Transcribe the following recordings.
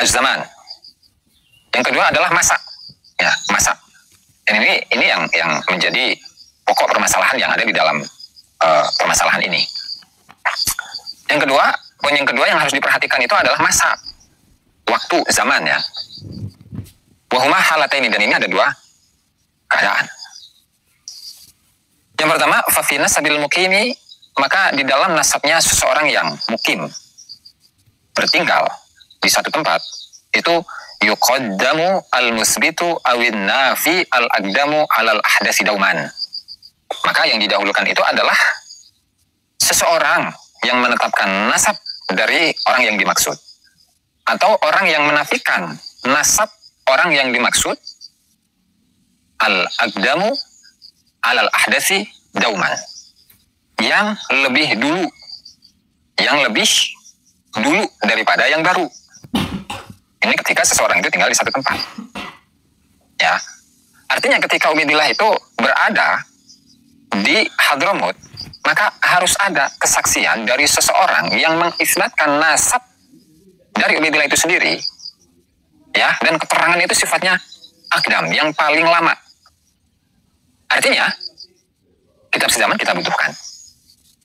az-zaman. Yang kedua adalah masa. Ya, masa. Dan ini ini yang yang menjadi pokok permasalahan yang ada di dalam uh, permasalahan ini. Yang kedua, poin yang kedua yang harus diperhatikan itu adalah masa. Waktu, zaman ya. Wahuma halata ini dan ini ada dua keadaan. Yang pertama, fafina sabil mukimi, maka di dalam nasabnya seseorang yang mukim, bertinggal, di satu tempat itu yuqaddamu al-musbitu awin nafi al agdamu alal ahdasi dauman. Maka yang didahulukan itu adalah seseorang yang menetapkan nasab dari orang yang dimaksud. Atau orang yang menafikan nasab orang yang dimaksud al agdamu alal ahdasi dauman. Yang lebih dulu. Yang lebih dulu daripada yang baru. Ini ketika seseorang itu tinggal di satu tempat. Ya. Artinya ketika Ubedillah itu berada di Hadramut, maka harus ada kesaksian dari seseorang yang mengisbatkan nasab dari Ubedillah itu sendiri. Ya, dan keterangan itu sifatnya akdam, yang paling lama. Artinya, kitab sejaman kita butuhkan.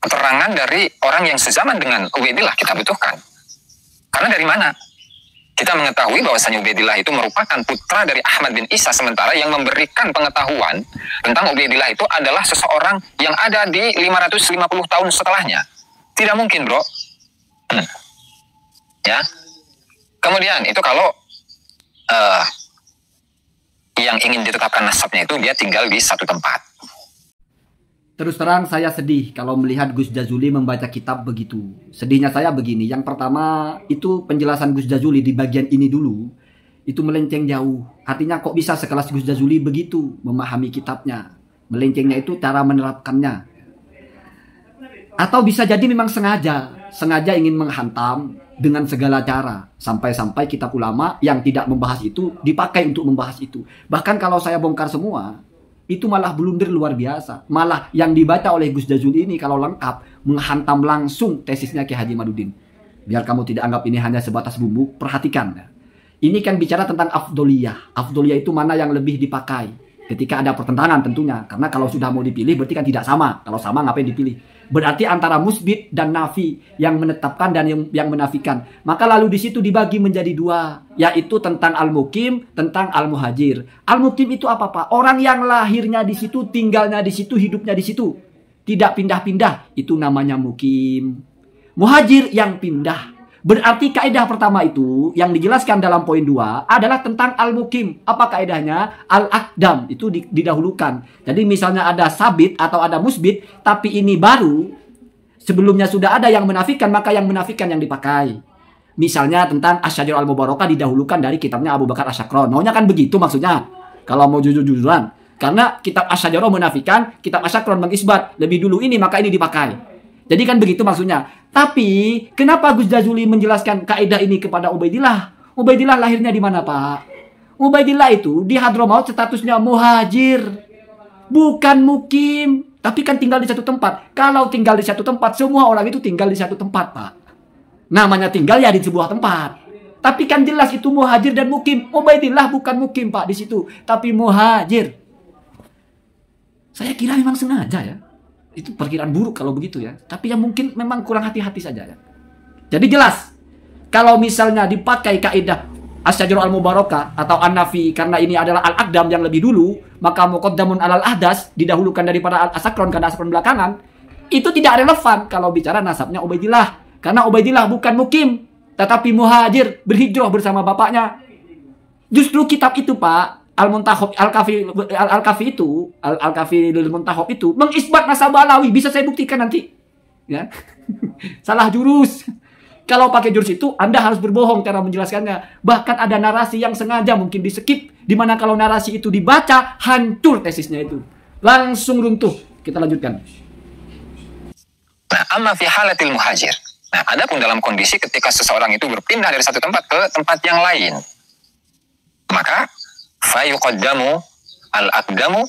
Keterangan dari orang yang sejaman dengan Ubaidillah kita butuhkan. Karena dari mana? Kita mengetahui bahwasanya Ubaidillah itu merupakan putra dari Ahmad bin Isa sementara yang memberikan pengetahuan tentang Ubaidillah itu adalah seseorang yang ada di 550 tahun setelahnya. Tidak mungkin, Bro. Hmm. Ya. Kemudian itu kalau uh, yang ingin ditetapkan nasabnya itu dia tinggal di satu tempat. Terus terang saya sedih kalau melihat Gus Jazuli membaca kitab begitu. Sedihnya saya begini, yang pertama itu penjelasan Gus Jazuli di bagian ini dulu itu melenceng jauh. Artinya kok bisa sekelas Gus Jazuli begitu memahami kitabnya. Melencengnya itu cara menerapkannya. Atau bisa jadi memang sengaja, sengaja ingin menghantam dengan segala cara sampai-sampai kitab ulama yang tidak membahas itu dipakai untuk membahas itu. Bahkan kalau saya bongkar semua, itu malah blunder luar biasa. Malah yang dibaca oleh Gus Jazuli ini kalau lengkap menghantam langsung tesisnya Ki Haji Madudin. Biar kamu tidak anggap ini hanya sebatas bumbu, perhatikan. Ini kan bicara tentang afdoliyah. Afdoliyah itu mana yang lebih dipakai ketika ada pertentangan tentunya karena kalau sudah mau dipilih berarti kan tidak sama kalau sama ngapain dipilih berarti antara musbit dan nafi yang menetapkan dan yang, yang menafikan maka lalu di situ dibagi menjadi dua yaitu tentang al mukim tentang al muhajir al mukim itu apa pak orang yang lahirnya di situ tinggalnya di situ hidupnya di situ tidak pindah-pindah itu namanya mukim muhajir yang pindah Berarti kaidah pertama itu yang dijelaskan dalam poin 2 adalah tentang al-mukim. Apa kaidahnya? Al-akdam itu didahulukan. Jadi misalnya ada sabit atau ada musbit tapi ini baru sebelumnya sudah ada yang menafikan maka yang menafikan yang dipakai. Misalnya tentang Asyajar al mubarokah didahulukan dari kitabnya Abu Bakar Asyakron. Maunya kan begitu maksudnya. Kalau mau jujur-jujuran. Karena kitab Asyajarah menafikan, kitab Asyakron mengisbat. Lebih dulu ini maka ini dipakai. Jadi kan begitu maksudnya. Tapi kenapa Gus Jazuli menjelaskan kaidah ini kepada Ubaidillah? Ubaidillah lahirnya di mana, Pak? Ubaidillah itu di Hadramaut statusnya muhajir. Bukan mukim, tapi kan tinggal di satu tempat. Kalau tinggal di satu tempat, semua orang itu tinggal di satu tempat, Pak. Namanya tinggal ya di sebuah tempat. Tapi kan jelas itu muhajir dan mukim. Ubaidillah bukan mukim, Pak, di situ, tapi muhajir. Saya kira memang sengaja ya itu perkiraan buruk kalau begitu ya. Tapi yang mungkin memang kurang hati-hati saja ya. Jadi jelas kalau misalnya dipakai kaidah Asyajarul al mubarokah atau An-Nafi karena ini adalah al-Aqdam yang lebih dulu, maka muqaddamun alal ahdas didahulukan daripada al-Asakron karena Asakron belakangan, itu tidak relevan kalau bicara nasabnya Ubaidillah. Karena Ubaidillah bukan mukim, tetapi muhajir berhijrah bersama bapaknya. Justru kitab itu, Pak, Al-Muntahob Al-Kafi Al-Kafi itu Al-Kafi Al-Muntahob itu mengisbat nasabah Alawi bisa saya buktikan nanti ya salah jurus kalau pakai jurus itu Anda harus berbohong cara menjelaskannya bahkan ada narasi yang sengaja mungkin di skip dimana kalau narasi itu dibaca hancur tesisnya itu langsung runtuh kita lanjutkan nah amma fi halatil muhajir nah ada pun dalam kondisi ketika seseorang itu berpindah dari satu tempat ke tempat yang lain maka fayuqaddamu al-aqdamu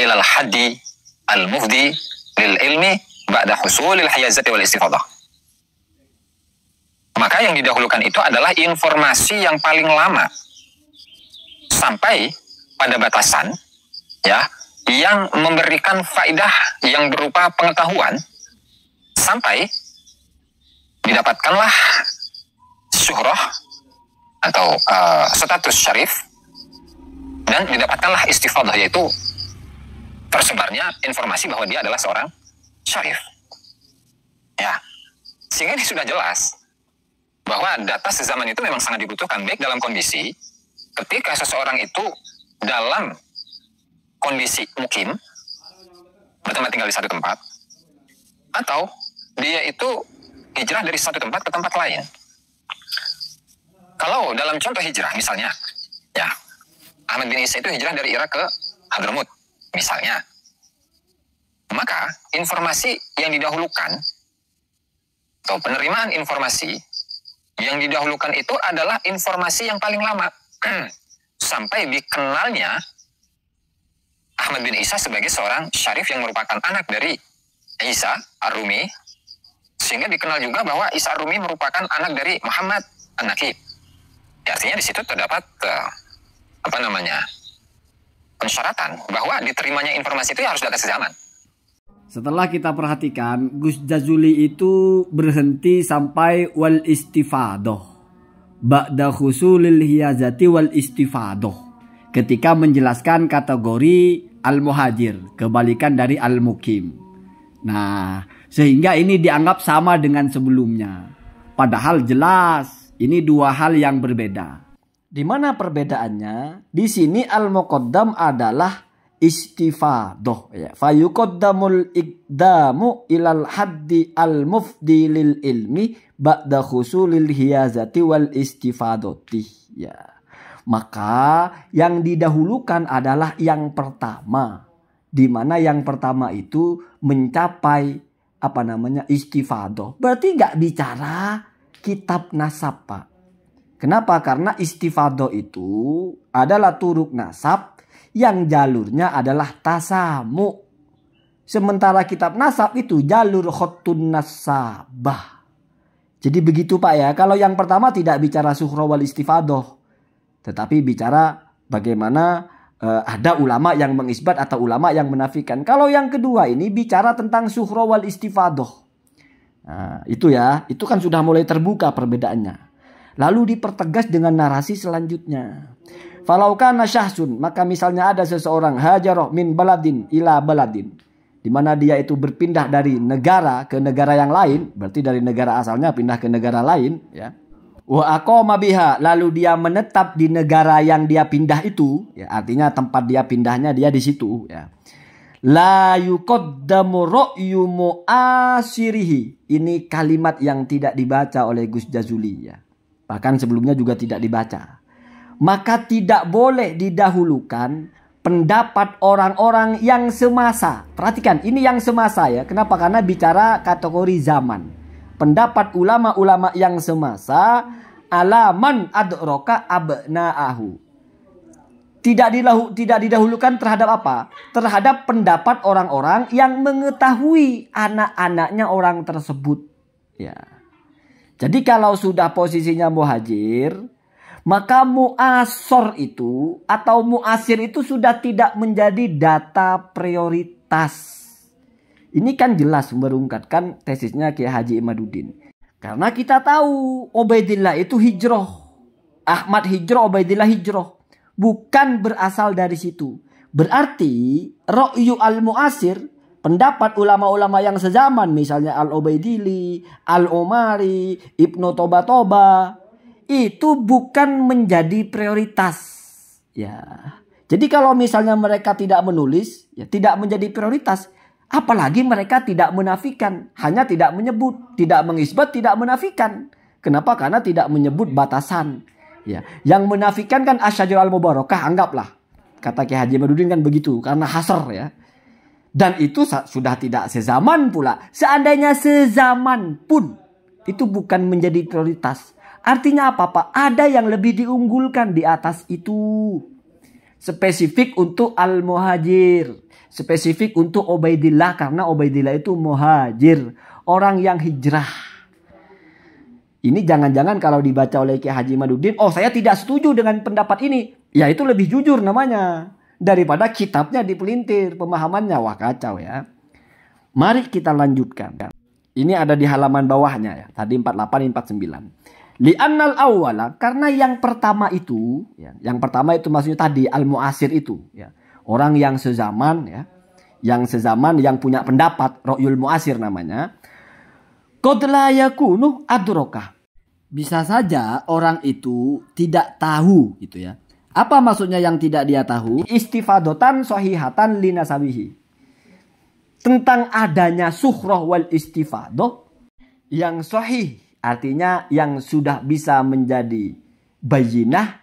ilal haddi al-mufdi lil ilmi ba'da husulil hayazati wal istifadah. Maka yang didahulukan itu adalah informasi yang paling lama sampai pada batasan ya yang memberikan faidah yang berupa pengetahuan sampai didapatkanlah syuhrah atau uh, status syarif kemudian didapatkanlah istifadah yaitu tersebarnya informasi bahwa dia adalah seorang syarif. Ya, sehingga ini sudah jelas bahwa data sezaman itu memang sangat dibutuhkan baik dalam kondisi ketika seseorang itu dalam kondisi mukim pertama tinggal di satu tempat atau dia itu hijrah dari satu tempat ke tempat lain. Kalau dalam contoh hijrah misalnya Ahmad bin Isa itu hijrah dari Irak ke Hadramut, misalnya. Maka informasi yang didahulukan atau penerimaan informasi yang didahulukan itu adalah informasi yang paling lama sampai dikenalnya Ahmad bin Isa sebagai seorang syarif yang merupakan anak dari Isa ar sehingga dikenal juga bahwa Isa ar merupakan anak dari Muhammad An-Nakib. Ya, artinya di situ terdapat uh, apa namanya persyaratan bahwa diterimanya informasi itu ya harus datang sejaman. Setelah kita perhatikan, Gus Jazuli itu berhenti sampai wal istifadoh. Ba'da khusulil hiyazati wal istifadoh. Ketika menjelaskan kategori al-muhajir, kebalikan dari al-mukim. Nah, sehingga ini dianggap sama dengan sebelumnya. Padahal jelas, ini dua hal yang berbeda. Di mana perbedaannya? Di sini al-muqaddam adalah istifadoh ya. Fayuqaddamul iqdamu ilal haddi al-mufdi lil ilmi ba'da khusulil hiyazati wal istifadoti ya. Maka yang didahulukan adalah yang pertama. Di mana yang pertama itu mencapai apa namanya istifadoh. Berarti nggak bicara kitab nasab pak Kenapa? Karena istifado itu adalah turuk nasab yang jalurnya adalah tasamu. Sementara kitab nasab itu jalur khotun nasabah. Jadi begitu Pak ya. Kalau yang pertama tidak bicara suhro wal istifadoh. Tetapi bicara bagaimana uh, ada ulama yang mengisbat atau ulama yang menafikan. Kalau yang kedua ini bicara tentang suhro wal istifadoh. Nah, itu ya, itu kan sudah mulai terbuka perbedaannya. Lalu dipertegas dengan narasi selanjutnya. Falaukana syahsun, maka misalnya ada seseorang hajaroh min baladin ila baladin. dimana dia itu berpindah dari negara ke negara yang lain, berarti dari negara asalnya pindah ke negara lain, ya. Wa biha, lalu dia menetap di negara yang dia pindah itu, ya, artinya tempat dia pindahnya dia di situ, ya. La yuqaddamu asirihi Ini kalimat yang tidak dibaca oleh Gus Jazuli ya. Bahkan sebelumnya juga tidak dibaca. Maka tidak boleh didahulukan pendapat orang-orang yang semasa. Perhatikan, ini yang semasa ya. Kenapa? Karena bicara kategori zaman. Pendapat ulama-ulama yang semasa alaman adroka abnaahu tidak dilahu, tidak didahulukan terhadap apa? Terhadap pendapat orang-orang yang mengetahui anak-anaknya orang tersebut. Ya. Jadi kalau sudah posisinya muhajir, maka muasor itu atau muasir itu sudah tidak menjadi data prioritas. Ini kan jelas merungkatkan tesisnya Kiai Haji Imaduddin. Karena kita tahu obaidillah itu hijrah. Ahmad hijrah, obaidillah hijrah. Bukan berasal dari situ. Berarti ro'yu al-muasir pendapat ulama-ulama yang sezaman misalnya Al-Ubaidili, Al-Omari, Ibnu Toba-Toba itu bukan menjadi prioritas. Ya. Jadi kalau misalnya mereka tidak menulis, ya tidak menjadi prioritas. Apalagi mereka tidak menafikan, hanya tidak menyebut, tidak mengisbat, tidak menafikan. Kenapa? Karena tidak menyebut batasan. Ya, yang menafikan kan al mubarakah anggaplah. Kata Kiai Haji Madudin kan begitu karena hasar ya. Dan itu sudah tidak sezaman pula. Seandainya sezaman pun itu bukan menjadi prioritas. Artinya apa Pak? Ada yang lebih diunggulkan di atas itu. Spesifik untuk al-muhajir. Spesifik untuk obaidillah, karena obaidillah itu muhajir. Orang yang hijrah. Ini jangan-jangan kalau dibaca oleh Kiai Haji Madudin, oh saya tidak setuju dengan pendapat ini. Ya itu lebih jujur namanya daripada kitabnya dipelintir pemahamannya wah kacau ya. Mari kita lanjutkan. Ini ada di halaman bawahnya ya. Tadi 48 49. annal awwala karena yang pertama itu ya, yang pertama itu maksudnya tadi al muasir itu ya. Orang yang sezaman ya. Yang sezaman yang punya pendapat royul muasir namanya. la yakunu adrokah bisa saja orang itu tidak tahu gitu ya apa maksudnya yang tidak dia tahu? Istifadotan sohihatan sabihi Tentang adanya suhroh wal istifadoh yang sohih. Artinya yang sudah bisa menjadi bayinah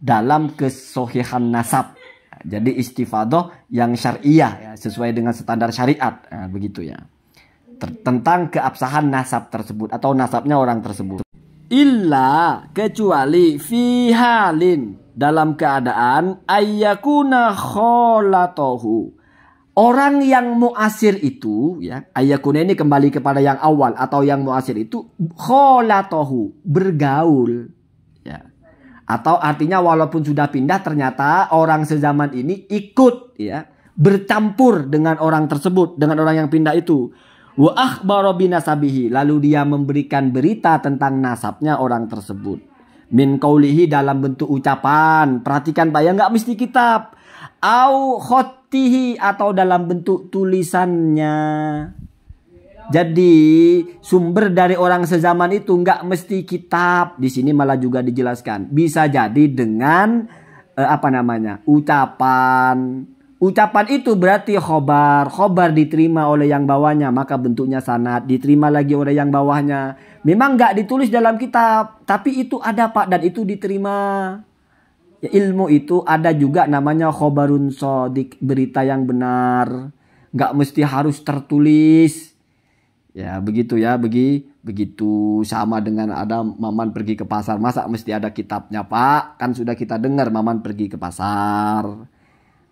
dalam kesohihan nasab. Jadi istifadoh yang syariah ya, sesuai dengan standar syariat begitu ya tentang keabsahan nasab tersebut atau nasabnya orang tersebut illa kecuali fi halin dalam keadaan ayakuna kholatohu orang yang muasir itu ya ayakuna ini kembali kepada yang awal atau yang muasir itu kholatohu bergaul ya atau artinya walaupun sudah pindah ternyata orang sezaman ini ikut ya bercampur dengan orang tersebut dengan orang yang pindah itu Wa Lalu dia memberikan berita tentang nasabnya orang tersebut. Min kaulihi dalam bentuk ucapan. Perhatikan Pak ya nggak mesti kitab. Au khotihi atau dalam bentuk tulisannya. Jadi sumber dari orang sezaman itu nggak mesti kitab. Di sini malah juga dijelaskan. Bisa jadi dengan eh, apa namanya ucapan Ucapan itu berarti khobar. Khobar diterima oleh yang bawahnya. Maka bentuknya sanat. Diterima lagi oleh yang bawahnya. Memang nggak ditulis dalam kitab. Tapi itu ada pak. Dan itu diterima. Ya, ilmu itu ada juga namanya khobarun sodik. Berita yang benar. Nggak mesti harus tertulis. Ya begitu ya. Begi, begitu sama dengan ada maman pergi ke pasar. Masa mesti ada kitabnya pak? Kan sudah kita dengar maman pergi ke pasar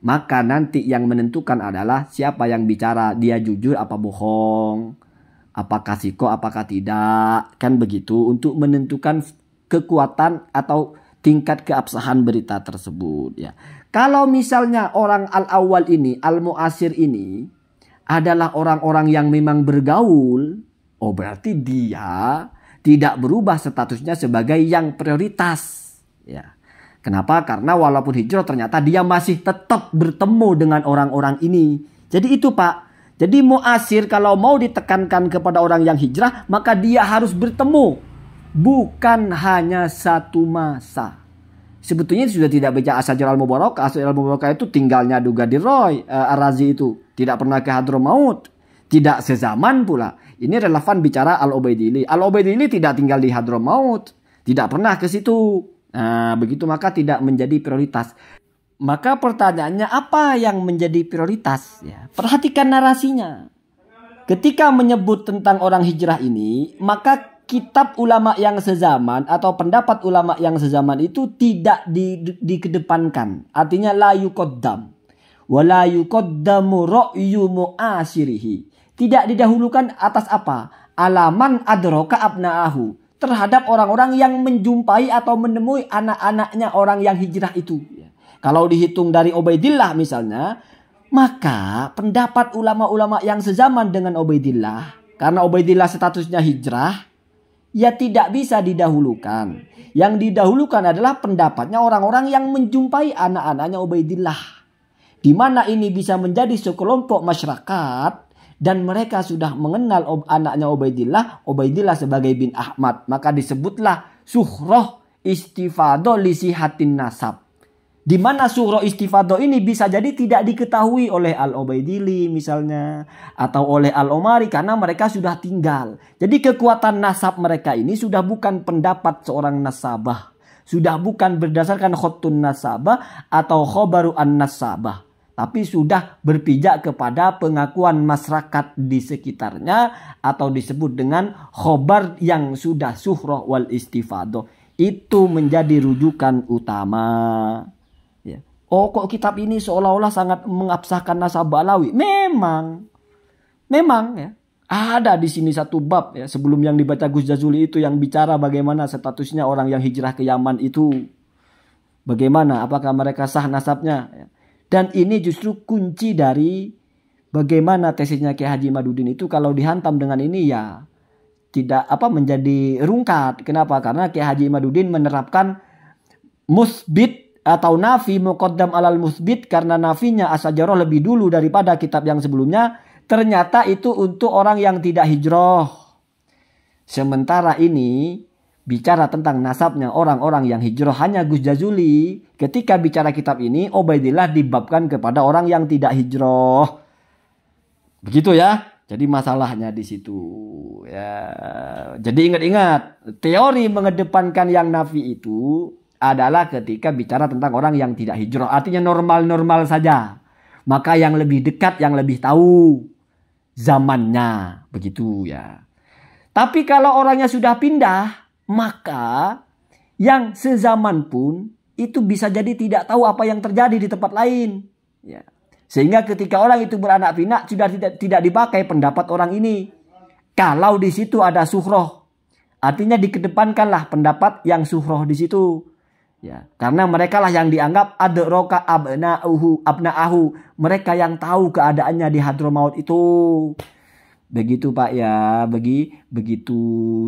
maka nanti yang menentukan adalah siapa yang bicara, dia jujur apa bohong, apakah siko apakah tidak, kan begitu untuk menentukan kekuatan atau tingkat keabsahan berita tersebut ya. Kalau misalnya orang al-awwal ini, al-muasir ini adalah orang-orang yang memang bergaul, oh berarti dia tidak berubah statusnya sebagai yang prioritas ya. Kenapa? Karena walaupun hijrah ternyata dia masih tetap bertemu dengan orang-orang ini. Jadi itu Pak. Jadi muasir kalau mau ditekankan kepada orang yang hijrah maka dia harus bertemu. Bukan hanya satu masa. Sebetulnya sudah tidak baca asal al mubarak Asal al mubarak itu tinggalnya Duga di Roy, uh, eh, Arazi itu. Tidak pernah ke Hadramaut. Tidak sezaman pula. Ini relevan bicara Al-Ubaidili. Al-Ubaidili tidak tinggal di Hadramaut. Tidak pernah ke situ. Nah, begitu maka tidak menjadi prioritas. Maka pertanyaannya apa yang menjadi prioritas? Ya, perhatikan narasinya. Ketika menyebut tentang orang hijrah ini, maka kitab ulama yang sezaman atau pendapat ulama yang sezaman itu tidak di, di, dikedepankan. Artinya la yuqaddam. Wa royu mu'asirihi. Tidak didahulukan atas apa? Alaman adroka abna'ahu terhadap orang-orang yang menjumpai atau menemui anak-anaknya orang yang hijrah itu. Ya. Kalau dihitung dari Ubaidillah misalnya, maka pendapat ulama-ulama yang sezaman dengan Ubaidillah, karena Ubaidillah statusnya hijrah, ya tidak bisa didahulukan. Yang didahulukan adalah pendapatnya orang-orang yang menjumpai anak-anaknya Ubaidillah. Di mana ini bisa menjadi sekelompok masyarakat dan mereka sudah mengenal anaknya Ubaidillah, Ubaidillah sebagai bin Ahmad. Maka disebutlah suhroh istifadoh lisihatin nasab. Di mana suro istifadoh ini bisa jadi tidak diketahui oleh Al-Ubaidili misalnya. Atau oleh Al-Omari karena mereka sudah tinggal. Jadi kekuatan nasab mereka ini sudah bukan pendapat seorang nasabah. Sudah bukan berdasarkan khotun nasabah atau khobaru an nasabah tapi sudah berpijak kepada pengakuan masyarakat di sekitarnya atau disebut dengan khobar yang sudah suhroh wal istifadoh itu menjadi rujukan utama ya. oh kok kitab ini seolah-olah sangat mengabsahkan nasab alawi memang memang ya ada di sini satu bab ya sebelum yang dibaca Gus Jazuli itu yang bicara bagaimana statusnya orang yang hijrah ke Yaman itu bagaimana apakah mereka sah nasabnya ya dan ini justru kunci dari bagaimana tesisnya Kiai Haji Madudin itu kalau dihantam dengan ini ya tidak apa menjadi rungkat. Kenapa? Karena Kiai Haji Madudin menerapkan musbit atau nafi muqaddam alal musbit karena nafinya asajarah lebih dulu daripada kitab yang sebelumnya. Ternyata itu untuk orang yang tidak hijrah. Sementara ini bicara tentang nasabnya orang-orang yang hijrah hanya Gus Jazuli. Ketika bicara kitab ini, obaidillah dibabkan kepada orang yang tidak hijrah. Begitu ya. Jadi masalahnya di situ. Ya. Jadi ingat-ingat, teori mengedepankan yang nafi itu adalah ketika bicara tentang orang yang tidak hijrah. Artinya normal-normal saja. Maka yang lebih dekat, yang lebih tahu zamannya. Begitu ya. Tapi kalau orangnya sudah pindah, maka yang sezaman pun itu bisa jadi tidak tahu apa yang terjadi di tempat lain. Ya. Sehingga ketika orang itu beranak pinak sudah tidak tidak dipakai pendapat orang ini. Kalau di situ ada suhroh, artinya dikedepankanlah pendapat yang suhroh di situ. Ya, karena mereka lah yang dianggap ada adroka abna'uhu abna'ahu. Mereka yang tahu keadaannya di Hadramaut itu. Begitu Pak ya, begi begitu.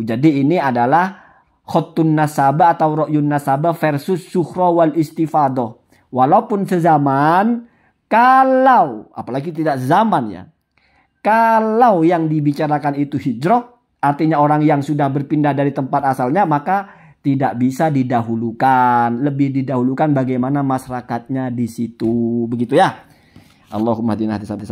Jadi ini adalah khotun nasaba atau Rokyun nasaba versus sukhra wal istifado. Walaupun sezaman, kalau, apalagi tidak zaman ya, kalau yang dibicarakan itu hijrah, artinya orang yang sudah berpindah dari tempat asalnya, maka tidak bisa didahulukan. Lebih didahulukan bagaimana masyarakatnya di situ. Begitu ya. Allahumma dinahdi